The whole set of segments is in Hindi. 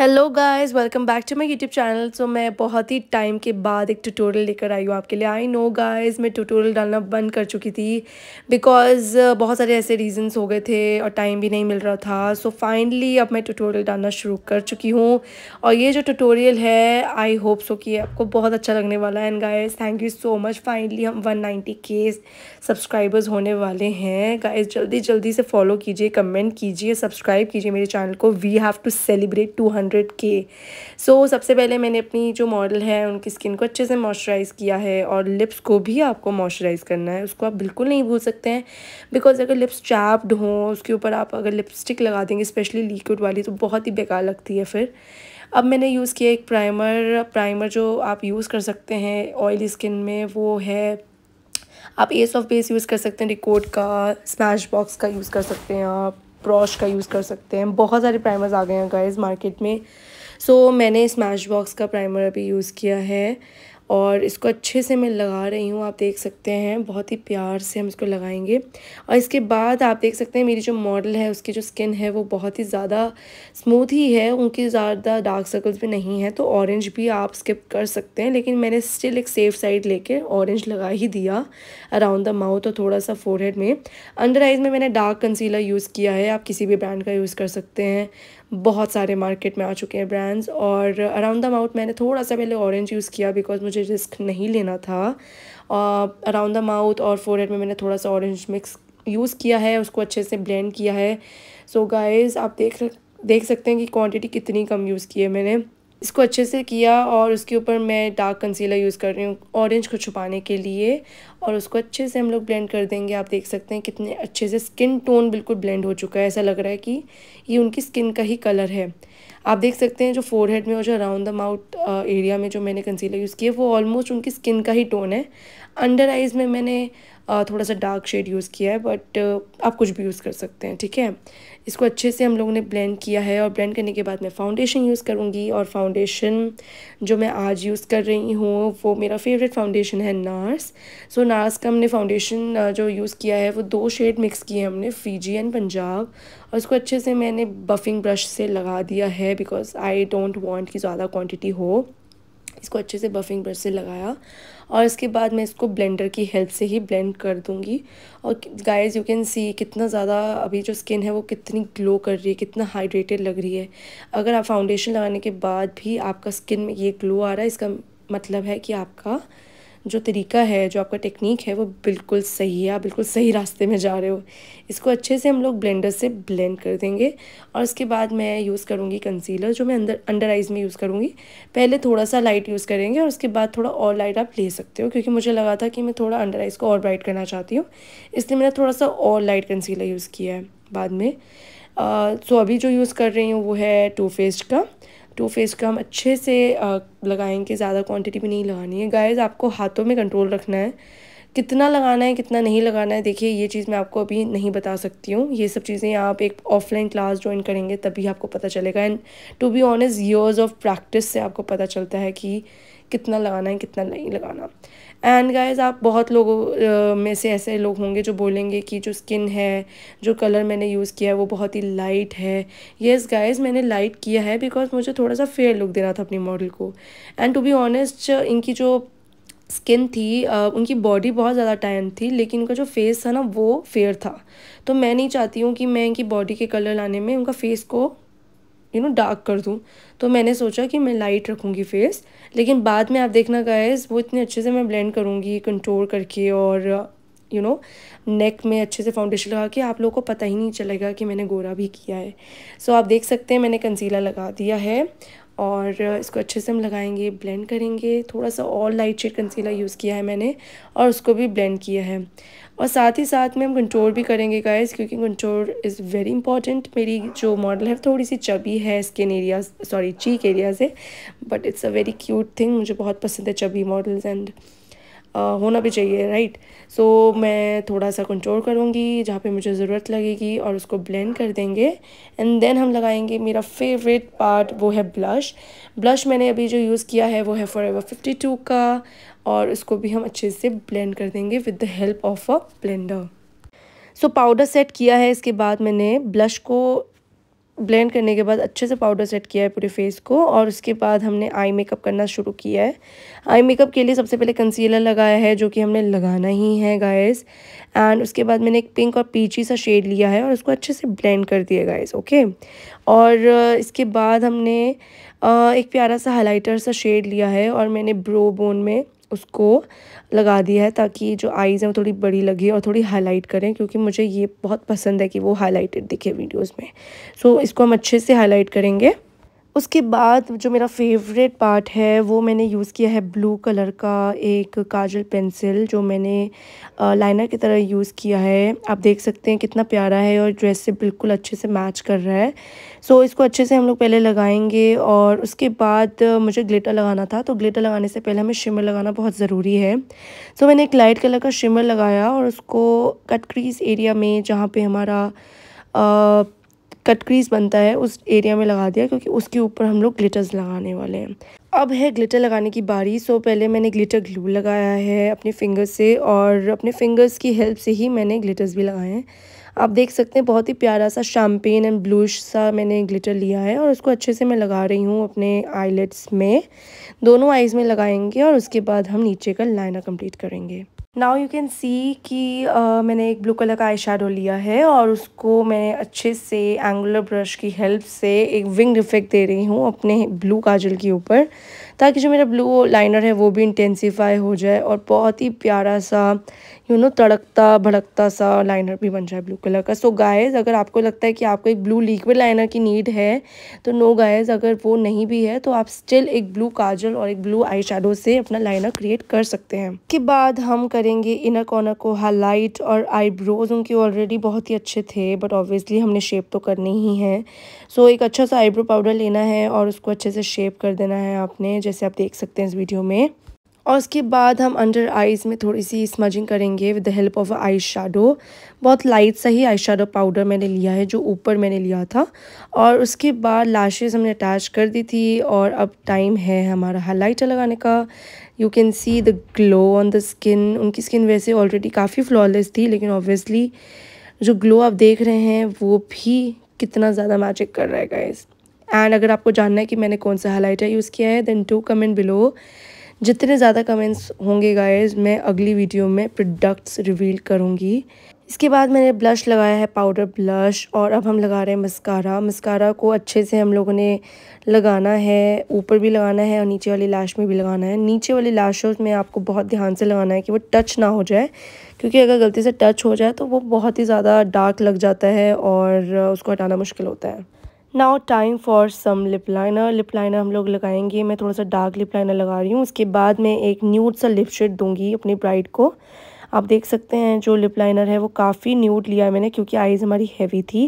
hello guys welcome back to my YouTube channel so मैं बहुत ही टाइम के बाद एक ट्यूटोरियल लेकर आई हूँ आपके लिए आई नो गाइस मैं ट्यूटोरियल डालना बंद कर चुकी थी बिकॉज़ uh, बहुत सारे ऐसे रीजंस हो गए थे और टाइम भी नहीं मिल रहा था सो so, फाइनली अब मैं ट्यूटोरियल डालना शुरू कर चुकी हूँ और ये जो टुटोरियल है आई होप सो कि आपको बहुत अच्छा लगने वाला है and guys thank you so much finally हम वन के सब्सक्राइबर्स होने वाले हैं गाइज जल्दी जल्दी से फॉलो कीजिए कमेंट कीजिए सब्सक्राइब कीजिए मेरे चैनल को we have to celebrate two hundred K so सबसे पहले मैंने अपनी जो मॉडल है उनकी स्किन को अच्छे से मॉइस्चराइज़ किया है और लिप्स को भी आपको मॉइस्चराइज़ करना है उसको आप बिल्कुल नहीं भूल सकते हैं बिकॉज अगर लिप्स चैप्ड हों उसके ऊपर आप अगर लिपस्टिक लगा देंगे स्पेशली लिक्विड वाली तो बहुत ही बेकार लगती है फिर अब मैंने यूज़ किया एक प्राइमर प्राइमर जो आप यूज़ कर सकते हैं ऑयली स्किन में वो है आप एस ऑफ बेस यूज़ कर सकते हैं रिकॉर्ड का स्मैश बॉक्स का यूज़ कर सकते हैं आप ब्रश का यूज़ कर सकते हैं बहुत सारे प्राइमर्स आ गए हैं गाइज मार्केट में सो so, मैंने स्मैश बॉक्स का प्राइमर अभी यूज़ किया है और इसको अच्छे से मैं लगा रही हूँ आप देख सकते हैं बहुत ही प्यार से हम इसको लगाएंगे और इसके बाद आप देख सकते हैं मेरी जो मॉडल है उसकी जो स्किन है वो बहुत ही ज़्यादा स्मूथ ही है उनकी ज़्यादा डार्क सर्कल्स भी नहीं है तो ऑरेंज भी आप स्किप कर सकते हैं लेकिन मैंने स्टिल एक सेफ साइड लेके ऑरेंज लगा ही दिया अराउंड द माउथ और थोड़ा सा फोरहेड में अंडर आइज़ में मैंने डार्क कंसीलर यूज़ किया है आप किसी भी ब्रांड का यूज़ कर सकते हैं बहुत सारे मार्केट में आ चुके हैं ब्रांड्स और अराउंड द माउथ मैंने थोड़ा सा पहले ऑरेंज यूज़ किया बिकॉज मुझे मुझे रिस्क नहीं लेना था अराउंड द माउथ और फोरहेड में मैंने थोड़ा सा ऑरेंज मिक्स यूज़ किया है उसको अच्छे से ब्लेंड किया है सो so गाइस आप देख देख सकते हैं कि क्वांटिटी कितनी कम यूज़ की है मैंने इसको अच्छे से किया और उसके ऊपर मैं डार्क कंसीलर यूज़ कर रही हूँ ऑरेंज को छुपाने के लिए और उसको अच्छे से हम लोग ब्लेंड कर देंगे आप देख सकते हैं कितने अच्छे से स्किन टोन बिल्कुल ब्लेंड हो चुका है ऐसा लग रहा है कि ये उनकी स्किन का ही कलर है आप देख सकते हैं जो फोरहेड में और जो अराउंड द माउथ एरिया में जो मैंने कंसीलर यूज़ किया वो ऑलमोस्ट उनकी स्किन का ही टोन है अंडर आइज़ में मैंने थोड़ा सा डार्क शेड यूज़ किया है बट आप कुछ भी यूज़ कर सकते हैं ठीक है इसको अच्छे से हम लोगों ने ब्लेंड किया है और ब्लेंड करने के बाद मैं फाउंडेशन यूज़ करूँगी और फाउंडेशन जो मैं आज यूज़ कर रही हूँ वो मेरा फेवरेट फाउंडेशन है नार्स सो नार्स का हमने फाउंडेशन जो यूज़ किया है वो दो शेड मिक्स किए हमने फीजी एंड पंजाब और इसको अच्छे से मैंने बफिंग ब्रश से लगा दिया है बिकॉज आई डोंट वॉन्ट कि ज़्यादा क्वान्टिटी हो इसको अच्छे से बफिंग ब्रश से लगाया और इसके बाद मैं इसको ब्लेंडर की हेल्प से ही ब्लेंड कर दूँगी और गाइस यू कैन सी कितना ज़्यादा अभी जो स्किन है वो कितनी ग्लो कर रही है कितना हाइड्रेटेड लग रही है अगर आप फाउंडेशन लगाने के बाद भी आपका स्किन में ये ग्लो आ रहा है इसका मतलब है कि आपका जो तरीका है जो आपका टेक्निक है वो बिल्कुल सही है आप बिल्कुल सही रास्ते में जा रहे हो इसको अच्छे से हम लोग ब्लेंडर से ब्लेंड कर देंगे और उसके बाद मैं यूज़ करूँगी कंसीलर जो मैं अंदर अंडर आइज़ में यूज़ करूँगी पहले थोड़ा सा लाइट यूज़ करेंगे और उसके बाद थोड़ा और लाइट आप ले सकते हो क्योंकि मुझे लगा था कि मैं थोड़ा अंडर आइज़ को और ब्राइट करना चाहती हूँ इसलिए मैंने थोड़ा सा और लाइट कंसीलर यूज़ किया है बाद में सो तो अभी जो यूज़ कर रही हूँ वो है टू फेस्ट का टू फेस को हम अच्छे से लगाएंगे ज़्यादा क्वांटिटी में नहीं लगानी है गाइस आपको हाथों में कंट्रोल रखना है कितना लगाना है कितना नहीं लगाना है देखिए ये चीज़ मैं आपको अभी नहीं बता सकती हूँ ये सब चीज़ें आप एक ऑफलाइन क्लास ज्वाइन करेंगे तभी आपको पता चलेगा and to be honest years of practice से आपको पता चलता है कि कितना लगाना है कितना नहीं लगाना एंड गाइज आप बहुत लोगों में से ऐसे लोग होंगे जो बोलेंगे कि जो स्किन है जो कलर मैंने यूज़ किया है वो बहुत ही लाइट है येस गाइज मैंने लाइट किया है बिकॉज मुझे थोड़ा सा फेयर लुक देना था अपनी मॉडल को एंड टू बी ऑनेस्ट इनकी जो स्किन थी उनकी बॉडी बहुत ज़्यादा टैन थी लेकिन उनका जो फेस था ना वो फेयर था तो मैं नहीं चाहती हूँ कि मैं इनकी बॉडी के कलर लाने में उनका फेस को यू नो डार्क कर दूँ तो मैंने सोचा कि मैं लाइट रखूँगी फेस लेकिन बाद में आप देखना गाइस वो इतने अच्छे से मैं ब्लेंड करूँगी कंट्रोल करके और यू नो नेक में अच्छे से फाउंडेशन लगा के आप लोगों को पता ही नहीं चलेगा कि मैंने गोरा भी किया है सो so, आप देख सकते हैं मैंने कंसीलर लगा दिया है और इसको अच्छे से हम लगाएंगे ब्लेंड करेंगे थोड़ा सा और लाइट शेड कंसीलर यूज़ किया है मैंने और उसको भी ब्लेंड किया है और साथ ही साथ में हम कंट्रोल भी करेंगे गाइस क्योंकि कंट्रोल इज़ वेरी इंपॉर्टेंट मेरी जो मॉडल है थोड़ी सी चबी है skin area sorry cheek area से but it's a very cute thing मुझे बहुत पसंद है चबी मॉडल्स एंड होना भी चाहिए राइट सो so, मैं थोड़ा सा कंट्रोल करूँगी जहाँ पे मुझे ज़रूरत लगेगी और उसको ब्लेंड कर देंगे एंड देन हम लगाएंगे मेरा फेवरेट पार्ट वो है ब्लश ब्लश मैंने अभी जो यूज़ किया है वो है फॉर एवर फिफ्टी टू का और उसको भी हम अच्छे से ब्लेंड कर देंगे with the help of a blender so powder set किया है इसके बाद मैंने ब्लश को ब्लेंड करने के बाद अच्छे से पाउडर सेट किया है पूरे फेस को और उसके बाद हमने आई मेकअप करना शुरू किया है आई मेकअप के लिए सबसे पहले कंसीलर लगाया है जो कि हमने लगाना ही है गाइस एंड उसके बाद मैंने एक पिंक और पीची सा शेड लिया है और उसको अच्छे से ब्लेंड कर दिया गाइस ओके और इसके बाद हमने एक प्यारा सा हाइलाइटर सा शेड लिया है और मैंने ब्रो बोन में उसको लगा दिया है ताकि जो आईज़ हैं वो थोड़ी बड़ी लगे और थोड़ी हाईलाइट करें क्योंकि मुझे ये बहुत पसंद है कि वो हाईलाइटेड दिखे वीडियोस में सो so, इसको हम अच्छे से हाईलाइट करेंगे उसके बाद जो मेरा फेवरेट पार्ट है वो मैंने यूज़ किया है ब्लू कलर का एक काजल पेंसिल जो मैंने लाइनर की तरह यूज़ किया है आप देख सकते हैं कितना प्यारा है और ड्रेस से बिल्कुल अच्छे से मैच कर रहा है सो so, इसको अच्छे से हम लोग पहले लगाएंगे और उसके बाद मुझे ग्लिटर लगाना था तो ग्लिटर लगाने से पहले हमें शिमर लगाना बहुत ज़रूरी है सो so, मैंने एक लाइट कलर का शिमर लगाया और उसको कटक्रीज एरिया में जहाँ पर हमारा आ, कट क्रीज बनता है उस एरिया में लगा दिया क्योंकि उसके ऊपर हम लोग ग्लिटर्स लगाने वाले हैं अब है ग्लिटर लगाने की बारी सो पहले मैंने ग्लिटर ग्लू लगाया है अपने फिंगर्स से और अपने फिंगर्स की हेल्प से ही मैंने ग्लिटर्स भी लगाए हैं आप देख सकते हैं बहुत ही प्यारा सा शैम्पेन एंड ब्लूश सा मैंने ग्लिटर लिया है और उसको अच्छे से मैं लगा रही हूँ अपने आईलेट्स में दोनों आइज़ में लगाएंगे और उसके बाद हम नीचे का लाइनर कंप्लीट करेंगे नाउ यू कैन सी कि uh, मैंने एक ब्लू कलर का आई शेडो लिया है और उसको मैं अच्छे से एंगुलर ब्रश की हेल्प से एक विंग इफेक्ट दे रही हूँ अपने ब्लू काजल के ऊपर ताकि जो मेरा ब्लू लाइनर है वो भी इंटेंसीफाई हो जाए और बहुत ही प्यारा सा यू नो तड़कता भड़कता सा लाइनर भी बन जाए ब्लू कलर का सो so गायज अगर आपको लगता है कि आपको एक ब्लू लिक्विड लाइनर की नीड है तो नो गायज अगर वो नहीं भी है तो आप स्टिल एक ब्लू काजल और एक ब्लू आई से अपना लाइनर क्रिएट कर सकते हैं के बाद हम कर करेंगे इनर कॉर्नर को हाईलाइट और आईब्रोज उनके ऑलरेडी बहुत ही अच्छे थे बट ऑब्वियसली हमने शेप तो करनी ही है सो so, एक अच्छा सा आईब्रो पाउडर लेना है और उसको अच्छे से शेप कर देना है आपने जैसे आप देख सकते हैं इस वीडियो में और उसके बाद हम अंडर आईज़ में थोड़ी सी स्मजिंग करेंगे with the help of eye shadow बहुत लाइट सा ही आई शेडो पाउडर मैंने लिया है जो ऊपर मैंने लिया था और उसके बाद लाशेज़ हमने अटैच कर दी थी और अब टाइम है हमारा हाईलाइटर लगाने का you can see the glow on the skin उनकी स्किन वैसे ऑलरेडी काफ़ी फ्लॉलेस थी लेकिन ऑब्वियसली जो ग्लो आप देख रहे हैं वो भी कितना ज़्यादा मैजिक कर रहा है गाइज एंड अगर आपको जानना है कि मैंने कौन सा हाईलाइटर यूज़ किया है देन टू कमेंट बिलो जितने ज़्यादा कमेंट्स होंगे गाइस मैं अगली वीडियो में प्रोडक्ट्स रिवील करूँगी इसके बाद मैंने ब्लश लगाया है पाउडर ब्लश और अब हम लगा रहे हैं मस्कारा मस्कारा को अच्छे से हम लोगों ने लगाना है ऊपर भी लगाना है और नीचे वाली लाश में भी लगाना है नीचे वाली लाशों में आपको बहुत ध्यान से लगाना है कि वो टच ना हो जाए क्योंकि अगर गलती से टच हो जाए तो वो बहुत ही ज़्यादा डार्क लग जाता है और उसको हटाना मुश्किल होता है now time for some lip liner lip liner हम लोग लगाएंगे मैं थोड़ा सा डार्क लिप लाइनर लगा रही हूँ उसके बाद मैं एक न्यूट सा लिप शेड दूंगी अपनी ब्राइड को आप देख सकते हैं जो लिप लाइनर है वो काफ़ी न्यूट लिया है मैंने क्योंकि आइज़ हमारी हैवी थी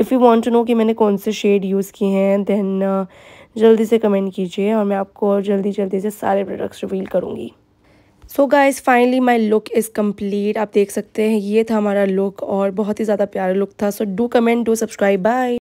if you want to know कि मैंने कौन से शेड यूज़ किए हैं देन uh, जल्दी से कमेंट कीजिए और मैं आपको जल्दी जल्दी से सारे प्रोडक्ट्स रिवील करूँगी so guys finally my look is complete आप देख सकते हैं ये था हमारा लुक और बहुत ही ज़्यादा प्यारा लुक था so do comment do subscribe bye